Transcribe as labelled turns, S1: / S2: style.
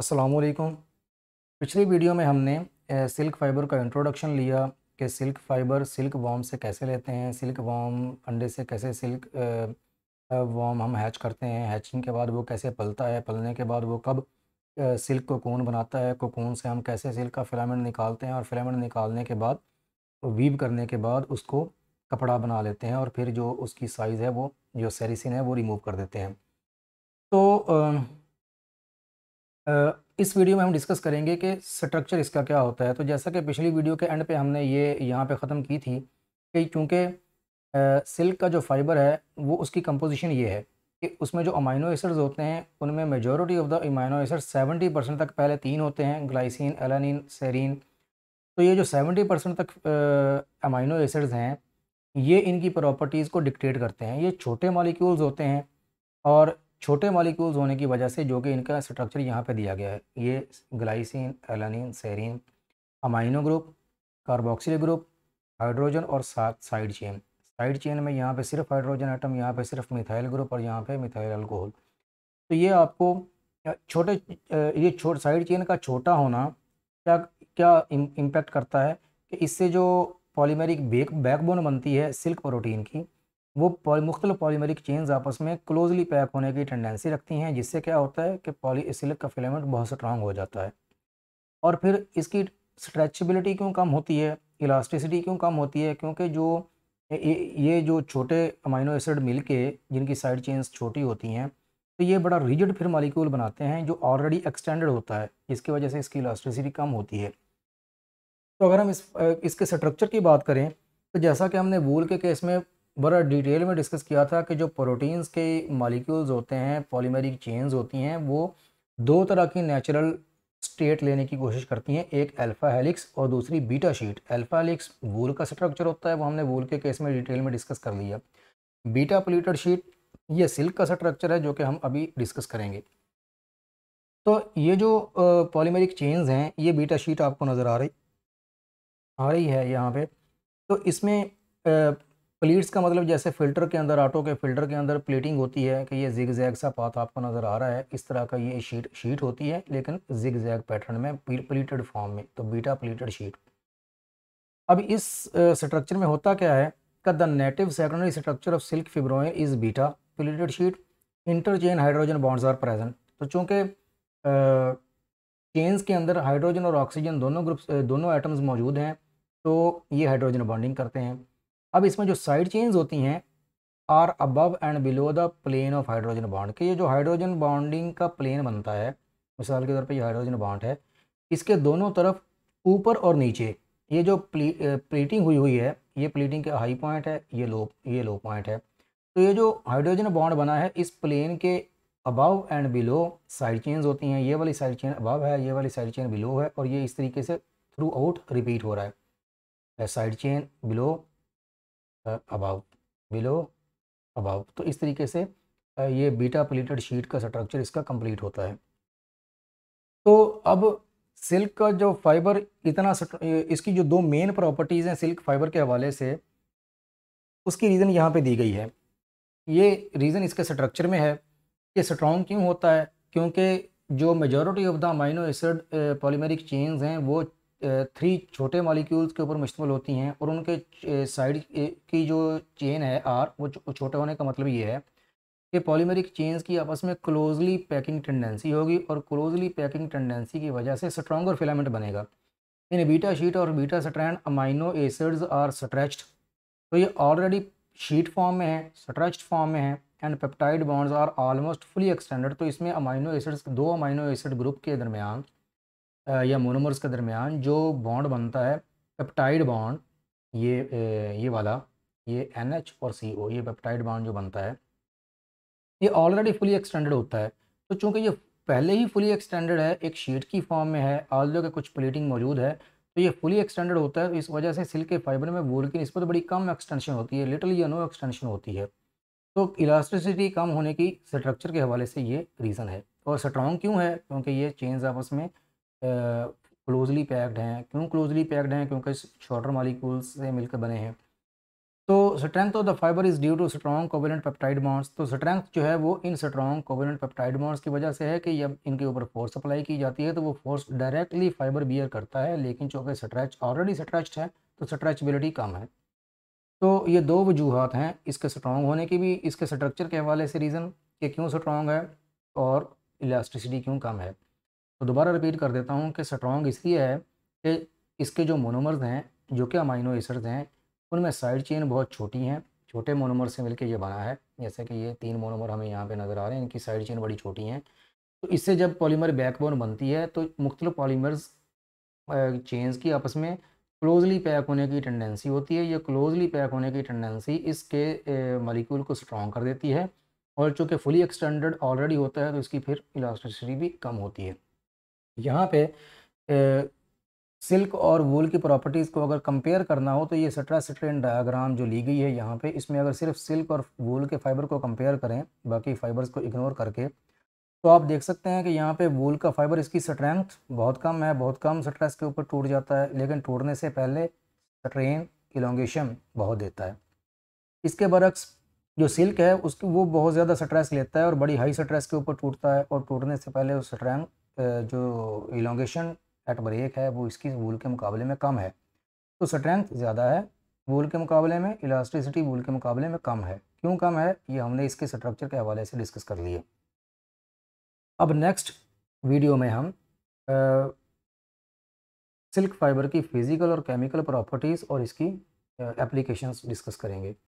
S1: असलकुम पिछली वीडियो में हमने सिल्क फाइबर का इंट्रोडक्शन लिया कि सिल्क फाइबर सिल्क वॉम से कैसे लेते हैं सिल्क वॉम अंडे से कैसे सिल्क वॉम हम हैच करते हैं हैचिंग के बाद वो कैसे पलता है पलने के बाद वो कब सिल्क कोकून बनाता है कोकून से हम कैसे सिल्क का फिलामेंट निकालते हैं और फिलामेंट निकालने के बाद वीव करने के बाद उसको कपड़ा बना लेते हैं और फिर जो उसकी साइज़ है वो जो सेरिसिन है वो रिमूव कर देते हैं तो इस वीडियो में हम डिस्कस करेंगे कि स्ट्रक्चर इसका क्या होता है तो जैसा कि पिछली वीडियो के एंड पे हमने ये यहाँ पे ख़त्म की थी कि चूँकि सिल्क का जो फाइबर है वो उसकी कंपोजिशन ये है कि उसमें जो अमाइनो एसिड्स होते हैं उनमें majority of the amino acid seventy percent तक पहले तीन होते हैं ग्लाइसिन एलानिन सेरिन तो ये जो सेवेंटी परसेंट तक अमाइनो एसिड्स हैं ये इनकी प्रॉपर्टीज़ को डिक्टेट करते हैं ये छोटे मॉलिक्यूल्स होते हैं और छोटे मॉलिक्यूल्स होने की वजह से जो कि इनका स्ट्रक्चर यहाँ पे दिया गया है ये glycine alanine serine amino group carboxyl group hydrogen और सात साइड चेन साइड चेन में यहाँ पे सिर्फ हाइड्रोजन आइटम यहाँ पे सिर्फ मिथाइल ग्रुप और यहाँ पे मिथाइल अल्कोहल तो ये आपको छोटे ये छोट साइड चेन का छोटा होना क्या क्या इम्पैक्ट करता है कि इससे जो पॉलीमेरिक बैक बैकबोन बनती है सिल्क प्रोटीन की वो मुख्तु पॉलीमरिक चेन्स आपस में क्लोजली पैक होने की टेंडेंसी रखती हैं जिससे क्या होता है कि पॉलीसिलिक का फिलेमेंट बहुत स्ट्रांग हो जाता है और फिर इसकी स्ट्रेचबिलिटी क्यों कम होती है इलास्टिसिटी क्यों कम होती है क्योंकि जो ये जो छोटे अमाइनो एसिड मिल के जिनकी साइड चेन्स छोटी होती हैं तो ये बड़ा रिजिड फिर मालिक्यूल बनाते हैं जो ऑलरेडी एक्सटेंडेड होता है जिसकी वजह से इसकी इलास्टिसिटी कम होती है तो अगर हम इस इसके स्ट्रक्चर की बात करें तो जैसा कि हमने वूल के केस में बड़ा डिटेल में डिस्कस किया था कि जो प्रोटीन्स के मालिक्यूल्स होते हैं पॉलीमेरिक चेन्स होती हैं वो दो तरह की नेचुरल स्टेट लेने की कोशिश करती हैं एक अल्फ़ा हेलिक्स और दूसरी beta sheet alpha helix wool का स्ट्रक्चर होता है वो हमने वूल के केस में डिटेल में डिस्कस कर लिया बीटा प्लीटर शीट ये सिल्क का स्ट्रक्चर है जो कि हम अभी डिस्कस करेंगे तो ये जो पॉलीमेरिक चेन्स हैं ये बीटा शीट आपको नज़र आ रही आ रही है यहाँ पर तो इसमें प्लीट्स का मतलब जैसे फ़िल्टर के अंदर आटो के फ़िल्टर के अंदर प्लेटिंग होती है कि ये जिग जैग सा पाथ आपको नज़र आ रहा है इस तरह का ये शीट शीट होती है लेकिन जिग जैग पैटर्न में प्लीटेड फॉर्म में तो बीटा प्लीटेड शीट अब इस स्ट्रक्चर में होता क्या है का the native secondary structure of silk fibroin is beta pleated sheet interchain hydrogen bonds are present तो चूँकि चेन्स के अंदर हाइड्रोजन और ऑक्सीजन दोनों ग्रुप्स दोनों आइटम्स मौजूद हैं तो ये हाइड्रोजन बॉन्डिंग करते हैं अब इसमें जो साइड चेंज होती हैं are above and below the plane of hydrogen bond के ये जो हाइड्रोजन बॉन्डिंग का प्लेन बनता है मिसाल के तौर पर ये हाइड्रोजन बॉन्ड है इसके दोनों तरफ ऊपर और नीचे ये जो प्ली, प्लीटिंग हुई हुई है ये प्लीटिंग के हाई पॉइंट है ये लो ये लो पॉइंट है तो ये जो हाइड्रोजन बॉन्ड बना है इस प्लेन के above and below side chains होती हैं ये वाली साइड चेन अबव है ये वाली साइड चेन बिलो है और ये इस तरीके से थ्रू आउट रिपीट हो रहा है side chain below above below above तो इस तरीके से ये बीटा प्लेटेड शीट का स्ट्रक्चर इसका कंप्लीट होता है तो अब सिल्क का जो फाइबर इतना इसकी जो दो मेन प्रॉपर्टीज़ हैं सिल्क फाइबर के हवाले से उसकी रीज़न यहाँ पे दी गई है ये रीज़न इसके स्ट्रक्चर में है ये स्ट्रॉन्ग क्यों होता है क्योंकि जो majority of the amino acid polymeric chains हैं वो थ्री छोटे मालिक्यूल्स के ऊपर मुश्तमल होती हैं और उनके साइड की जो चेन है आर वो छोटे होने का मतलब ये है कि पॉलीमेरिक चेन्स की आपस में क्लोजली पैकिंग टेंडेंसी होगी और क्लोजली पैकिंग टेंडेंसी की वजह से स्ट्रॉगर फिलामेंट बनेगा इन बीटा शीट और beta strand amino acids are stretched तो ये ऑलरेडी शीट फॉर्म में है स्ट्रेच्ड फॉर्म में है and peptide bonds are almost fully extended तो इसमें अमाइनो एसिड्स दो अमाइनो एसिड ग्रुप के दरमियान या मोनोमर्स के दरमियान जो बॉन्ड बनता है पेप्टाइड बॉन्ड ये ये वाला ये एन एच और सी ओ ये पेप्टाइड बॉन्ड जो बनता है ये ऑलरेडी फुली एक्सटेंडेड होता है तो चूंकि ये पहले ही फुली एक्सटेंडेड है एक शीट की फॉर्म में है आलजो जो कुछ प्लेटिंग मौजूद है तो ये फुली एक्सटेंडेड होता है इस वजह से सिल्क के फाइबर में वूल की नस्बत बड़ी कम एक्सटेंशन होती है लिटल या नो एक्सटेंशन होती है तो इलास्टिसिटी कम होने की स्ट्रक्चर के हवाले से ये रीज़न है और स्ट्रॉन्ग क्यों है क्योंकि ये चेंज आपस में क्लोजली पैक्ड हैं क्यों क्लोजली पैक्ड हैं क्योंकि शॉर्टर मालिकूल्स से मिलकर बने हैं तो strength of the fibre is due to strong covalent peptide bonds तो स्ट्रेंथ जो है वो इन स्ट्रॉन्ग कोवेलेंट पेप्टाइड बॉन्ड्स की वजह से है कि जब इनके ऊपर फोर्स अप्लाई की जाती है तो वो फोर्स डायरेक्टली फाइबर बियर करता है लेकिन चूँकि स्ट्रेच ऑलरेडी स्ट्रेच्ड है तो स्ट्रेचबिलिटी कम है तो ये दो वजूहत हैं इसके स्ट्रॉन्ग होने की भी इसके स्ट्रक्चर के हवाले से रीज़न कि क्यों स्ट्रॉन्ग है और इलास्टिसिटी क्यों कम है तो दोबारा रिपीट कर देता हूँ कि स्ट्रॉन्ग इसलिए है कि इसके जो मोनोमर्स हैं जो कि अमाइनो एसिड्स हैं उनमें साइड चेन बहुत छोटी हैं छोटे मोनोमर से मिलकर ये बना है जैसे कि ये तीन मोनोमर हमें यहाँ पे नज़र आ रहे हैं इनकी साइड चेन बड़ी छोटी हैं तो इससे जब पॉलीमर बैकबोन बनती है तो मुख्तलि पॉलीमर्स चेन्स की आपस में क्लोजली पैक होने की टेंडेंसी होती है ये क्लोजली पैक होने की टेंडेंसी इसके मॉलिक्यूल को स्ट्रॉन्ग कर देती है और चूँकि फुली एक्सटेंडेड ऑलरेडी होता है तो इसकी फिर इलास्टिसिटी भी कम होती है यहाँ पे ए, सिल्क और वूल की प्रॉपर्टीज़ को अगर कंपेयर करना हो तो ये सटरा सट्रेन डायग्राम जो ली गई है यहाँ पे इसमें अगर सिर्फ सिल्क और वूल के फाइबर को कंपेयर करें बाकी फाइबर्स को इग्नोर करके तो आप देख सकते हैं कि यहाँ पे वूल का फाइबर इसकी स्ट्रेंथ बहुत कम है बहुत कम सटरा इसके ऊपर टूट जाता है लेकिन टूटने से पहले स्ट्रेन इलोंगेशन बहुत देता है इसके बरक्स जो सिल्क है उसकी वो बहुत ज़्यादा स्ट्रेस लेता है और बड़ी हाई स्ट्रेस के ऊपर टूटता है और टूटने से पहले उस स्ट्रेंथ जो इलोंगेशन एट ब्रेक है वो इसकी वूल के मुकाबले में कम है तो स्ट्रेंथ ज़्यादा है वूल के मुकाबले में इलास्टिसिटी वूल के मुकाबले में कम है क्यों कम है ये हमने इसके स्ट्रक्चर के हवाले से डिस्कस कर लिए अब नेक्स्ट वीडियो में हम आ, सिल्क फाइबर की फ़िज़िकल और केमिकल प्रॉपर्टीज़ और इसकी एप्लीकेशंस डिस्कस करेंगे